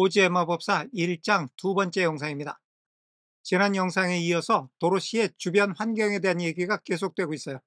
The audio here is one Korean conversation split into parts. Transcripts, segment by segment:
오즈의 마법사 1장 두 번째 영상입니다. 지난 영상에 이어서 도로시의 주변 환경에 대한 얘기가 계속되고 있어요.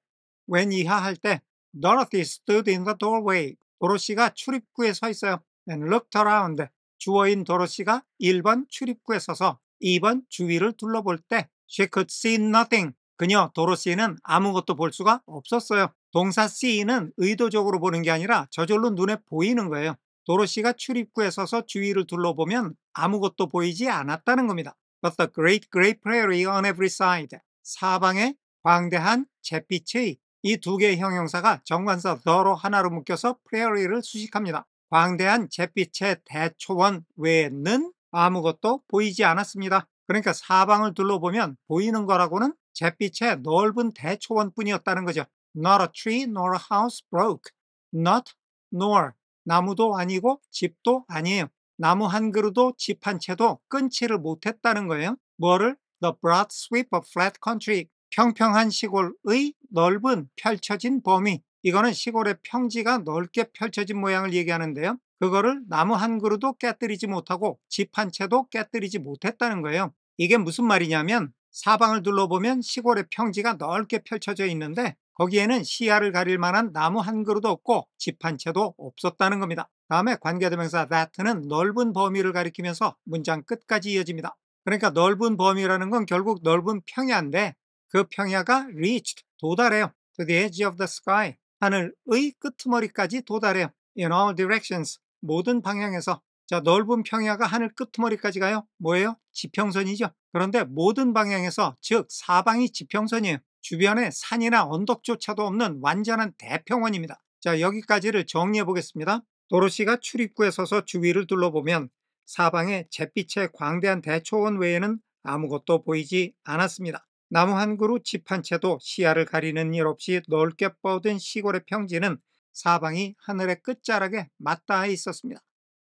웬 이하 할때 Dorothy stood in the doorway. 도로시가 출입구에 서 있어요. and looked around. 주어인 도로시가 1번 출입구에 서서 2번 주위를 둘러볼 때 she could see nothing. 그녀 도로시는 아무것도 볼 수가 없었어요. 동사 see는 의도적으로 보는 게 아니라 저절로 눈에 보이는 거예요. 도로시가 출입구에 서서 주위를 둘러보면 아무것도 보이지 않았다는 겁니다. But the great g r e y prairie on every side. 사방에 광대한 잿빛의 이 두 개의 형용사가 정관사 더로 하나로 묶여서 p r a i r i e 를 수식합니다. 광대한 잿빛의 대초원 외에는 아무것도 보이지 않았습니다. 그러니까 사방을 둘러보면 보이는 거라고는 잿빛의 넓은 대초원뿐이었다는 거죠. Not a tree nor a house broke. Not nor 나무도 아니고 집도 아니에요. 나무 한 그루도 집 한 채도 끊지를 못했다는 거예요. 뭐를? The broad sweep of flat country. 평평한 시골의 넓은 펼쳐진 범위. 이거는 시골의 평지가 넓게 펼쳐진 모양을 얘기하는데요. 그거를 나무 한 그루도 깨뜨리지 못하고 집 한 채도 깨뜨리지 못했다는 거예요. 이게 무슨 말이냐면 사방을 둘러보면 시골의 평지가 넓게 펼쳐져 있는데 거기에는 시야를 가릴 만한 나무 한 그루도 없고 집 한 채도 없었다는 겁니다. 다음에 관계대명사 that는 넓은 범위를 가리키면서 문장 끝까지 이어집니다. 그러니까 넓은 범위라는 건 결국 넓은 평야인데 그 평야가 reached, 도달해요. to the edge of the sky, 하늘의 끄트머리까지 도달해요. in all directions, 모든 방향에서. 자, 넓은 평야가 하늘 끄트머리까지 가요. 뭐예요? 지평선이죠. 그런데 모든 방향에서, 즉 사방이 지평선이에요. 주변에 산이나 언덕조차도 없는 완전한 대평원입니다. 자 여기까지를 정리해 보겠습니다. 도로시가 출입구에 서서 주위를 둘러보면 사방에 잿빛의 광대한 대초원 외에는 아무것도 보이지 않았습니다. 나무 한 그루 집 한 채도 시야를 가리는 일 없이 넓게 뻗은 시골의 평지는 사방이 하늘의 끝자락에 맞닿아 있었습니다.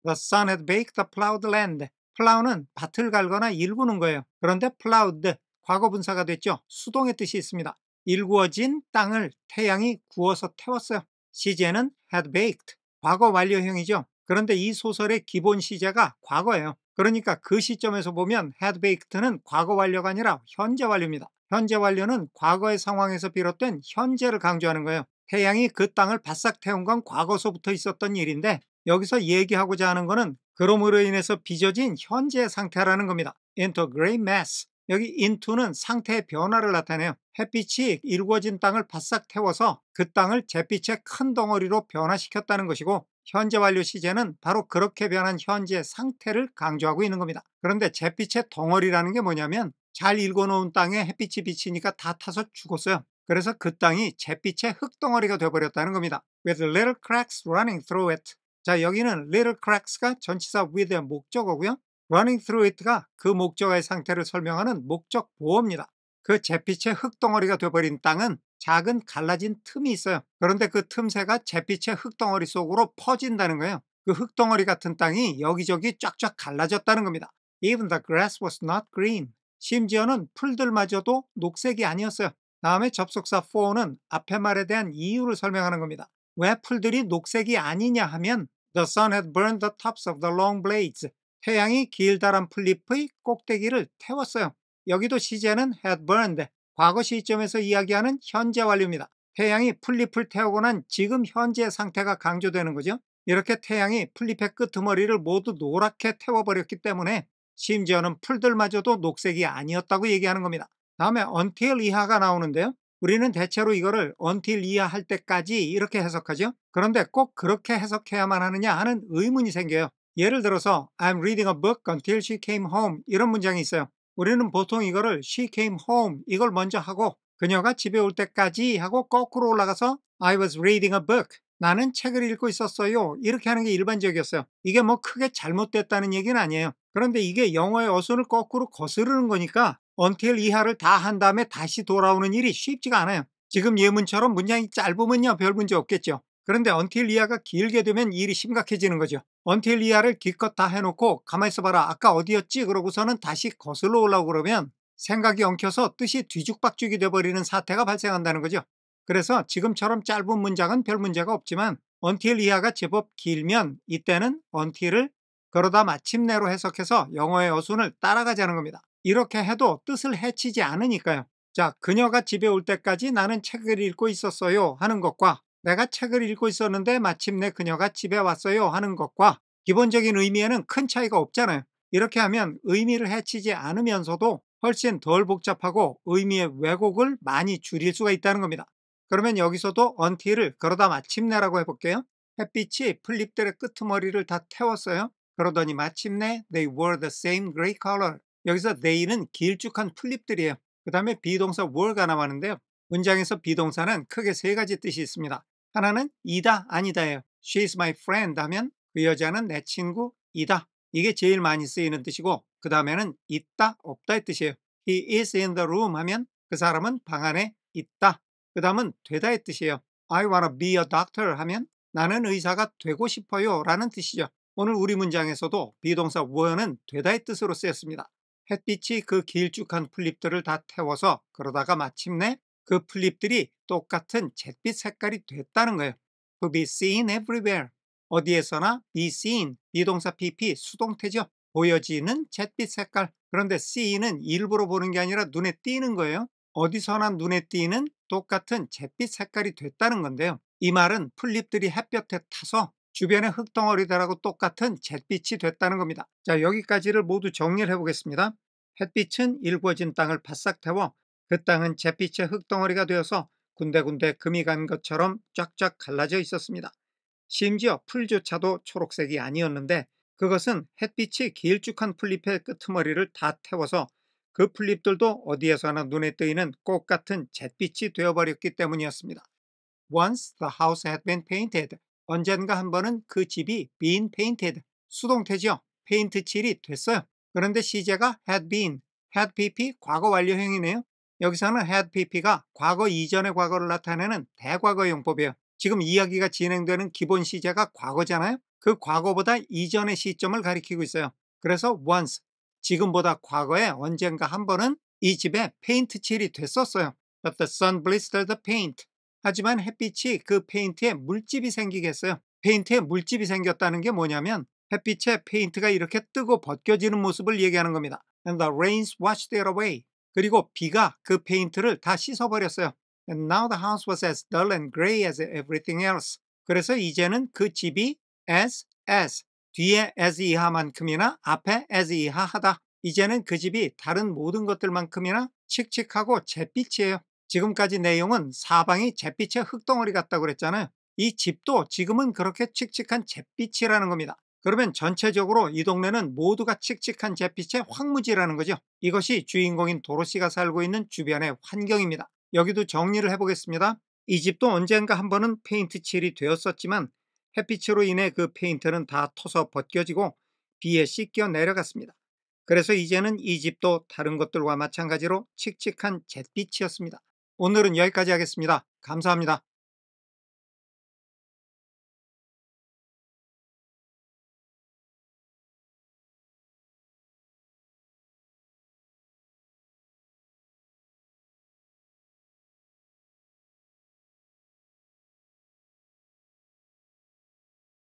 The sun had baked the plowed land. 플라우는 밭을 갈거나 일구는 거예요. 그런데 plowed, 과거분사가 됐죠. 수동의 뜻이 있습니다. 일구어진 땅을 태양이 구워서 태웠어요. 시제는 had baked, 과거 완료형이죠. 그런데 이 소설의 기본 시제가 과거예요. 그러니까 그 시점에서 보면 had baked는 과거 완료가 아니라 현재 완료입니다. 현재 완료는 과거의 상황에서 비롯된 현재를 강조하는 거예요. 태양이 그 땅을 바싹 태운 건 과거서부터 있었던 일인데 여기서 얘기하고자 하는 것은 그럼으로 인해서 빚어진 현재 상태라는 겁니다. into gray mass. 여기 인투는 상태의 변화를 나타내요. 햇빛이 일궈진 땅을 바싹 태워서 그 땅을 잿빛의 큰 덩어리로 변화시켰다는 것이고 현재 완료 시제는 바로 그렇게 변한 현재의 상태를 강조하고 있는 겁니다. 그런데 잿빛의 덩어리라는 게 뭐냐면 잘 일궈놓은 땅에 햇빛이 비치니까 다 타서 죽었어요. 그래서 그 땅이 잿빛의 흙덩어리가 되어버렸다는 겁니다. With little cracks running through it. 자 여기는 little cracks가 전치사 with의 목적어고요. running through it가 그 목적의 상태를 설명하는 목적 보호입니다. 그 잿빛의 흙덩어리가 되어버린 땅은 작은 갈라진 틈이 있어요. 그런데 그 틈새가 잿빛의 흙덩어리 속으로 퍼진다는 거예요. 그 흙덩어리 같은 땅이 여기저기 쫙쫙 갈라졌다는 겁니다. Even the grass was not green. 심지어는 풀들마저도 녹색이 아니었어요. 다음에 접속사 4는 앞의 말에 대한 이유를 설명하는 겁니다. 왜 풀들이 녹색이 아니냐 하면 The sun had burned the tops of the long blades. 태양이 길다란 플립의 꼭대기를 태웠어요. 여기도 시제는 had burned, 과거 시점에서 이야기하는 현재 완료입니다. 태양이 플립을 태우고 난 지금 현재 상태가 강조되는 거죠. 이렇게 태양이 플립의 끄트머리를 모두 노랗게 태워버렸기 때문에 심지어는 풀들마저도 녹색이 아니었다고 얘기하는 겁니다. 다음에 until 이하가 나오는데요. 우리는 대체로 이거를 until 이하 할 때까지 이렇게 해석하죠. 그런데 꼭 그렇게 해석해야만 하느냐 하는 의문이 생겨요. 예를 들어서 I'm reading a book until she came home 이런 문장이 있어요. 우리는 보통 이거를 she came home 이걸 먼저 하고 그녀가 집에 올 때까지 하고 거꾸로 올라가서 I was reading a book 나는 책을 읽고 있었어요 이렇게 하는 게 일반적이었어요. 이게 뭐 크게 잘못됐다는 얘기는 아니에요. 그런데 이게 영어의 어순을 거꾸로 거스르는 거니까 until 이하를 다 한 다음에 다시 돌아오는 일이 쉽지가 않아요. 지금 예문처럼 문장이 짧으면요 별 문제 없겠죠. 그런데 언틸리아가 길게 되면 일이 심각해지는 거죠. 언틸리아를 기껏 다 해놓고 가만히 있어봐라 아까 어디였지 그러고서는 다시 거슬러 올라오고 그러면 생각이 엉켜서 뜻이 뒤죽박죽이 돼버리는 사태가 발생한다는 거죠. 그래서 지금처럼 짧은 문장은 별 문제가 없지만 언틸리아가 제법 길면 이때는 언틸을 그러다 마침내로 해석해서 영어의 어순을 따라가자는 겁니다. 이렇게 해도 뜻을 해치지 않으니까요. 자, 그녀가 집에 올 때까지 나는 책을 읽고 있었어요 하는 것과 내가 책을 읽고 있었는데 마침내 그녀가 집에 왔어요 하는 것과 기본적인 의미에는 큰 차이가 없잖아요. 이렇게 하면 의미를 해치지 않으면서도 훨씬 덜 복잡하고 의미의 왜곡을 많이 줄일 수가 있다는 겁니다. 그러면 여기서도 until을 그러다 마침내라고 해볼게요. 햇빛이 플립들의 끄트머리를 다 태웠어요. 그러더니 마침내 they were the same gray color. 여기서 they는 길쭉한 플립들이에요. 그 다음에 비동사 were가 나왔는데요. 문장에서 비동사는 크게 세 가지 뜻이 있습니다. 하나는 이다 아니다예요. She is my friend 하면 그 여자는 내 친구이다. 이게 제일 많이 쓰이는 뜻이고 그 다음에는 있다 없다의 뜻이에요. He is in the room 하면 그 사람은 방 안에 있다. 그 다음은 되다의 뜻이에요. I wanna be a doctor 하면 나는 의사가 되고 싶어요 라는 뜻이죠. 오늘 우리 문장에서도 비동사 were는 되다의 뜻으로 쓰였습니다. 햇빛이 그 길쭉한 풀잎들을 다 태워서 그러다가 마침내 그 플립들이 똑같은 잿빛 색깔이 됐다는 거예요. To be seen everywhere. 어디에서나 be seen, 비동사 pp, 수동태죠. 보여지는 잿빛 색깔. 그런데 see는 일부러 보는 게 아니라 눈에 띄는 거예요. 어디서나 눈에 띄는 똑같은 잿빛 색깔이 됐다는 건데요. 이 말은 플립들이 햇볕에 타서 주변의 흙덩어리들하고 똑같은 잿빛이 됐다는 겁니다. 자 여기까지를 모두 정리를 해보겠습니다. 햇빛은 일궈진 땅을 바싹 태워 그 땅은 잿빛의 흙덩어리가 되어서 군데군데 금이 간 것처럼 쫙쫙 갈라져 있었습니다. 심지어 풀조차도 초록색이 아니었는데 그것은 햇빛이 길쭉한 풀잎의 끄트머리를 다 태워서 그 풀잎들도 어디에서나 눈에 뜨이는 꽃 같은 잿빛이 되어버렸기 때문이었습니다. Once the house had been painted. 언젠가 한 번은 그 집이 been painted. 수동태죠 페인트 칠이 됐어요. 그런데 시제가 had been, had pp 과거 완료형이네요. 여기서는 had pp가 과거 이전의 과거를 나타내는 대과거 용법이에요. 지금 이야기가 진행되는 기본 시제가 과거잖아요. 그 과거보다 이전의 시점을 가리키고 있어요. 그래서 once, 지금보다 과거에 언젠가 한 번은 이 집에 페인트 칠이 됐었어요. But the sun blistered the paint. 하지만 햇빛이 그 페인트에 물집이 생기겠어요. 페인트에 물집이 생겼다는 게 뭐냐면 햇빛에 페인트가 이렇게 뜨고 벗겨지는 모습을 얘기하는 겁니다. And the rains washed it away. 그리고 비가 그 페인트를 다 씻어버렸어요. And now the house was as dull and gray as everything else. 그래서 이제는 그 집이 as, as, 뒤에 as 이하만큼이나 앞에 as 이하하다. 이제는 그 집이 다른 모든 것들만큼이나 칙칙하고 잿빛이에요. 지금까지 내용은 사방이 잿빛의 흙덩어리 같다고 그랬잖아요. 이 집도 지금은 그렇게 칙칙한 잿빛이라는 겁니다. 그러면 전체적으로 이 동네는 모두가 칙칙한 잿빛의 황무지라는 거죠. 이것이 주인공인 도로시가 살고 있는 주변의 환경입니다. 여기도 정리를 해보겠습니다. 이 집도 언젠가 한 번은 페인트 칠이 되었었지만 햇빛으로 인해 그 페인트는 다 터서 벗겨지고 비에 씻겨 내려갔습니다. 그래서 이제는 이 집도 다른 것들과 마찬가지로 칙칙한 잿빛이었습니다. 오늘은 여기까지 하겠습니다. 감사합니다.